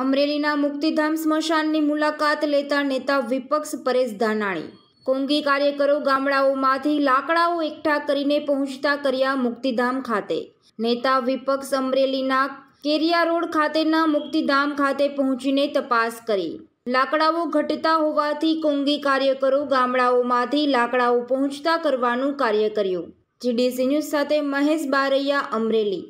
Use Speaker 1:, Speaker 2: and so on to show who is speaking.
Speaker 1: અમરેલીના મુક્તિધામ સ્મશાનની મુલાકાત લેતા નેતા વિપક્ષ પરેશ ધાનાણી કોંગી કાર્યકરો ગામડાઓમાંથી લાકડાઓ એકઠા કરીને પહોંચતા કર્યા મુક્તિધામ ખાતે નેતા વિપક્ષ અમરેલીના કેરિયા રોડ ખાતેના મુક્તિધામ ખાતે પહોંચીને તપાસ કરી લાકડાઓ ઘટતા હોવાથી કોંગી કાર્યકરો ગામડાઓમાંથી લાકડાઓ પહોંચતા કરવાનું કાર્ય કર્યું જીડીસી ન્યૂઝ સાથે મહેશ બારૈયા અમરેલી